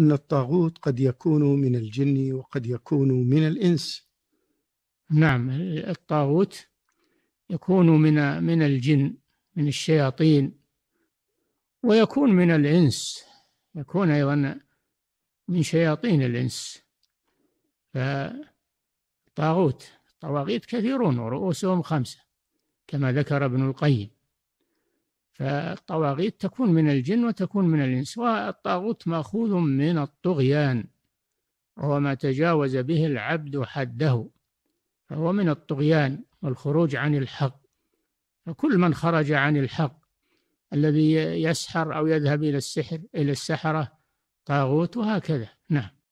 أن الطاغوت قد يكون من الجن وقد يكون من الإنس نعم الطاغوت يكون من من الجن من الشياطين ويكون من الإنس يكون أيضا من شياطين الإنس فطاغوت طواغيت كثيرون ورؤوسهم خمسة كما ذكر ابن القيم فالطواغيت تكون من الجن وتكون من الإنس والطاغوت مأخوذ من الطغيان وهو ما تجاوز به العبد حده فهو من الطغيان والخروج عن الحق فكل من خرج عن الحق الذي يسحر أو يذهب إلى السحر إلى السحرة طاغوت وهكذا نعم